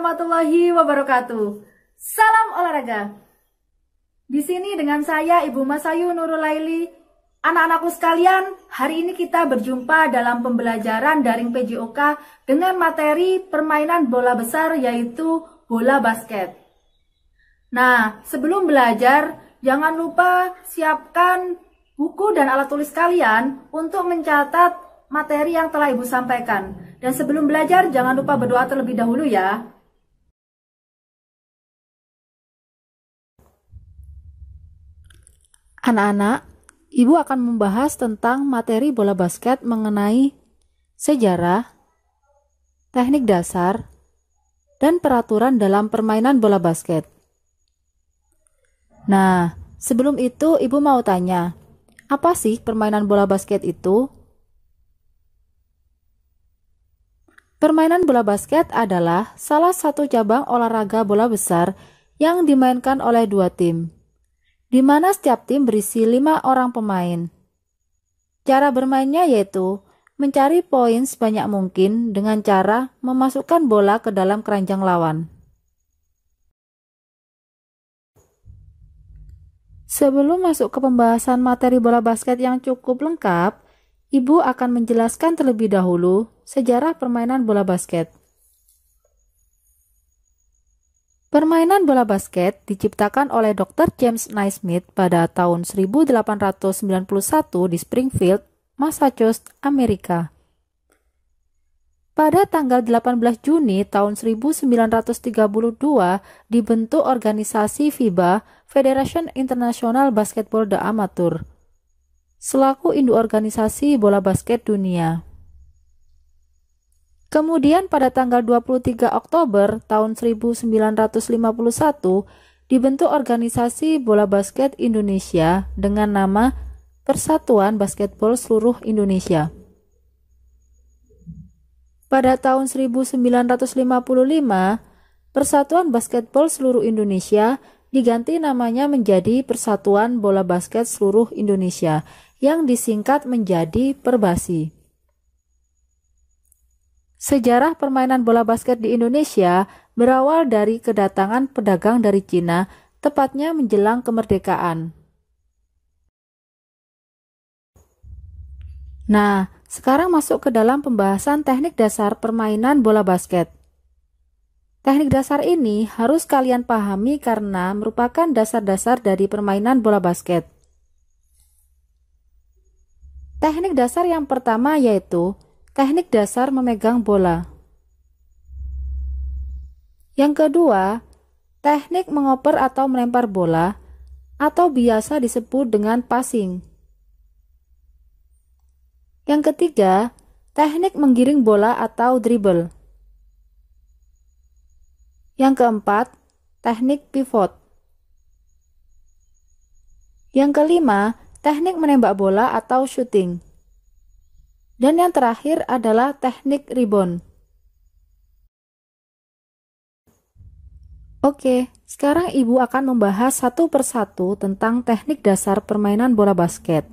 warahmatullahi wabarakatuh. Salam olahraga. Di sini dengan saya Ibu Masayu Nurul Laili. Anak-anakku sekalian, hari ini kita berjumpa dalam pembelajaran daring PJOK dengan materi permainan bola besar yaitu bola basket. Nah, sebelum belajar, jangan lupa siapkan buku dan alat tulis kalian untuk mencatat materi yang telah Ibu sampaikan. Dan sebelum belajar, jangan lupa berdoa terlebih dahulu ya. Anak-anak, Ibu akan membahas tentang materi bola basket mengenai sejarah, teknik dasar, dan peraturan dalam permainan bola basket. Nah, sebelum itu Ibu mau tanya, apa sih permainan bola basket itu? Permainan bola basket adalah salah satu cabang olahraga bola besar yang dimainkan oleh dua tim di mana setiap tim berisi lima orang pemain. Cara bermainnya yaitu mencari poin sebanyak mungkin dengan cara memasukkan bola ke dalam keranjang lawan. Sebelum masuk ke pembahasan materi bola basket yang cukup lengkap, Ibu akan menjelaskan terlebih dahulu sejarah permainan bola basket. Permainan bola basket diciptakan oleh Dr. James Naismith pada tahun 1891 di Springfield, Massachusetts, Amerika. Pada tanggal 18 Juni tahun 1932 dibentuk organisasi FIBA, Federation International Basketball de Amateur, selaku induk organisasi bola basket dunia. Kemudian pada tanggal 23 Oktober tahun 1951 dibentuk organisasi bola basket Indonesia dengan nama Persatuan Basketball Seluruh Indonesia. Pada tahun 1955, Persatuan Basketball Seluruh Indonesia diganti namanya menjadi Persatuan Bola Basket Seluruh Indonesia yang disingkat menjadi Perbasi. Sejarah permainan bola basket di Indonesia berawal dari kedatangan pedagang dari Cina, tepatnya menjelang kemerdekaan. Nah, sekarang masuk ke dalam pembahasan teknik dasar permainan bola basket. Teknik dasar ini harus kalian pahami karena merupakan dasar-dasar dari permainan bola basket. Teknik dasar yang pertama yaitu Teknik dasar memegang bola. Yang kedua, teknik mengoper atau melempar bola atau biasa disebut dengan passing. Yang ketiga, teknik menggiring bola atau dribble. Yang keempat, teknik pivot. Yang kelima, teknik menembak bola atau shooting. Dan yang terakhir adalah teknik ribbon. Oke, sekarang Ibu akan membahas satu persatu tentang teknik dasar permainan bola basket.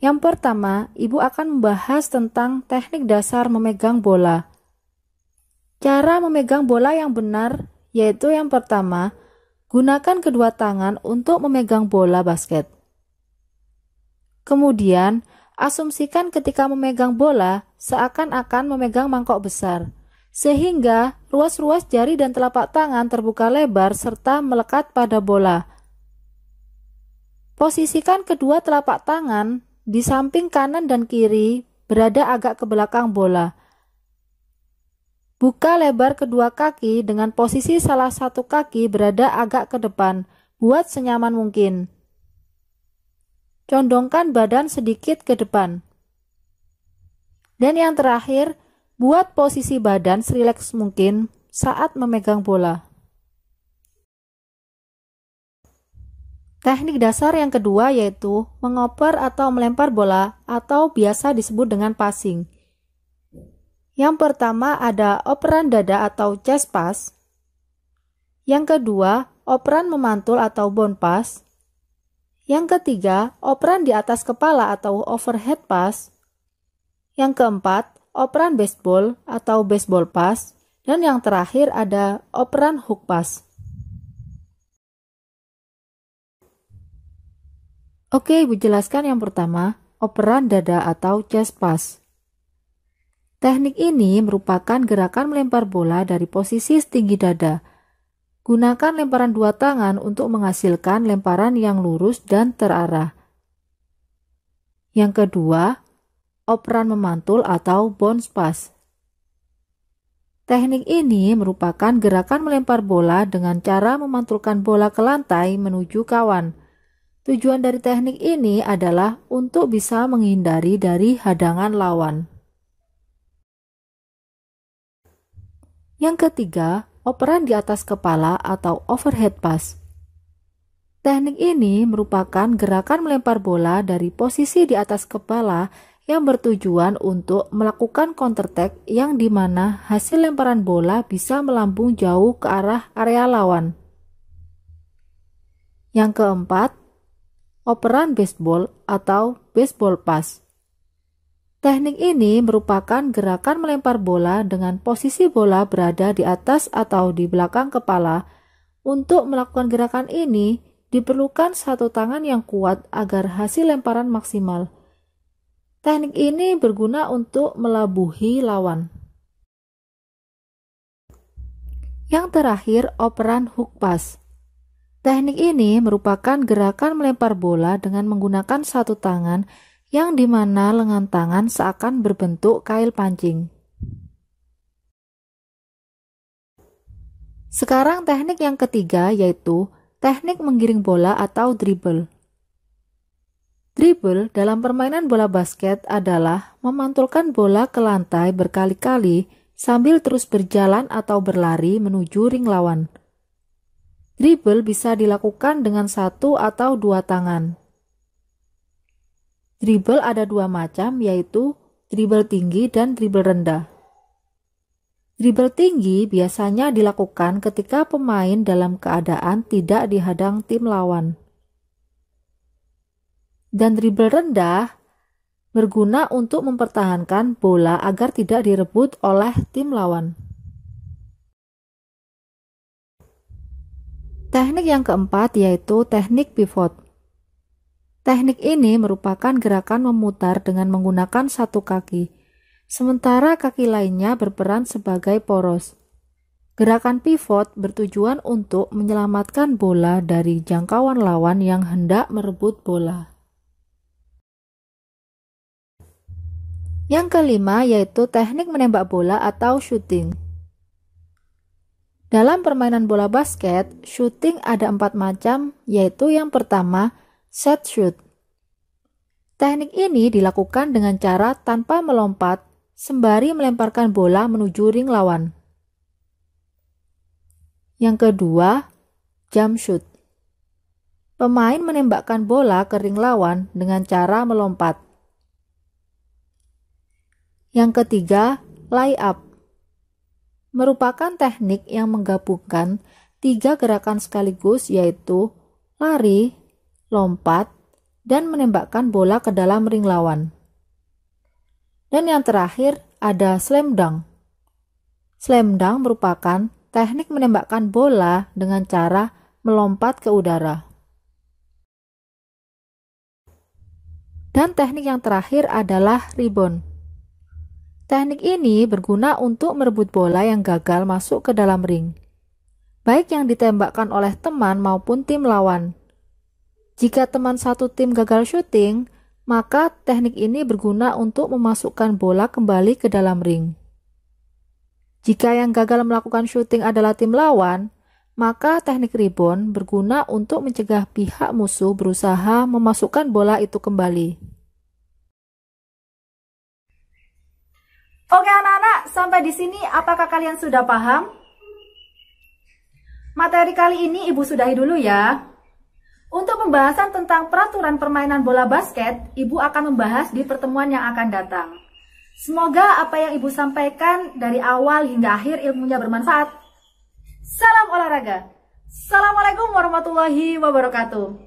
Yang pertama, Ibu akan membahas tentang teknik dasar memegang bola. Cara memegang bola yang benar yaitu yang pertama, gunakan kedua tangan untuk memegang bola basket. Kemudian, Asumsikan ketika memegang bola, seakan-akan memegang mangkok besar, sehingga ruas-ruas jari dan telapak tangan terbuka lebar serta melekat pada bola. Posisikan kedua telapak tangan di samping kanan dan kiri, berada agak ke belakang bola. Buka lebar kedua kaki dengan posisi salah satu kaki berada agak ke depan, buat senyaman mungkin condongkan badan sedikit ke depan. Dan yang terakhir, buat posisi badan serileks mungkin saat memegang bola. Teknik dasar yang kedua yaitu mengoper atau melempar bola atau biasa disebut dengan passing. Yang pertama ada operan dada atau chest pass. Yang kedua, operan memantul atau bone pass. Yang ketiga, operan di atas kepala atau overhead pass. Yang keempat, operan baseball atau baseball pass. Dan yang terakhir ada operan hook pass. Oke, Ibu jelaskan yang pertama, operan dada atau chest pass. Teknik ini merupakan gerakan melempar bola dari posisi setinggi dada, Gunakan lemparan dua tangan untuk menghasilkan lemparan yang lurus dan terarah. Yang kedua, operan memantul atau bounce pass. Teknik ini merupakan gerakan melempar bola dengan cara memantulkan bola ke lantai menuju kawan. Tujuan dari teknik ini adalah untuk bisa menghindari dari hadangan lawan. Yang ketiga, operan di atas kepala atau overhead pass. Teknik ini merupakan gerakan melempar bola dari posisi di atas kepala yang bertujuan untuk melakukan counter attack yang dimana hasil lemparan bola bisa melambung jauh ke arah area lawan. Yang keempat, operan baseball atau baseball pass. Teknik ini merupakan gerakan melempar bola dengan posisi bola berada di atas atau di belakang kepala. Untuk melakukan gerakan ini, diperlukan satu tangan yang kuat agar hasil lemparan maksimal. Teknik ini berguna untuk melabuhi lawan. Yang terakhir, operan hook pass. Teknik ini merupakan gerakan melempar bola dengan menggunakan satu tangan yang dimana lengan tangan seakan berbentuk kail pancing. Sekarang teknik yang ketiga yaitu teknik menggiring bola atau dribble. Dribble dalam permainan bola basket adalah memantulkan bola ke lantai berkali-kali sambil terus berjalan atau berlari menuju ring lawan. Dribble bisa dilakukan dengan satu atau dua tangan. Dribble ada dua macam yaitu dribble tinggi dan dribble rendah. Dribble tinggi biasanya dilakukan ketika pemain dalam keadaan tidak dihadang tim lawan. Dan dribble rendah berguna untuk mempertahankan bola agar tidak direbut oleh tim lawan. Teknik yang keempat yaitu teknik pivot. Teknik ini merupakan gerakan memutar dengan menggunakan satu kaki, sementara kaki lainnya berperan sebagai poros. Gerakan pivot bertujuan untuk menyelamatkan bola dari jangkauan lawan yang hendak merebut bola. Yang kelima yaitu teknik menembak bola atau shooting. Dalam permainan bola basket, shooting ada empat macam, yaitu yang pertama, Set shoot. Teknik ini dilakukan dengan cara tanpa melompat sembari melemparkan bola menuju ring lawan. Yang kedua, jump shoot. Pemain menembakkan bola ke ring lawan dengan cara melompat. Yang ketiga, lay up. Merupakan teknik yang menggabungkan tiga gerakan sekaligus yaitu lari, lompat, dan menembakkan bola ke dalam ring lawan. Dan yang terakhir ada slam dunk. Slam dunk merupakan teknik menembakkan bola dengan cara melompat ke udara. Dan teknik yang terakhir adalah rebound. Teknik ini berguna untuk merebut bola yang gagal masuk ke dalam ring, baik yang ditembakkan oleh teman maupun tim lawan. Jika teman satu tim gagal syuting, maka teknik ini berguna untuk memasukkan bola kembali ke dalam ring. Jika yang gagal melakukan syuting adalah tim lawan, maka teknik ribbon berguna untuk mencegah pihak musuh berusaha memasukkan bola itu kembali. Oke anak-anak, sampai di sini apakah kalian sudah paham? Materi kali ini Ibu sudahi dulu ya. Untuk pembahasan tentang peraturan permainan bola basket, Ibu akan membahas di pertemuan yang akan datang. Semoga apa yang Ibu sampaikan dari awal hingga akhir ilmunya bermanfaat. Salam olahraga. Assalamualaikum warahmatullahi wabarakatuh.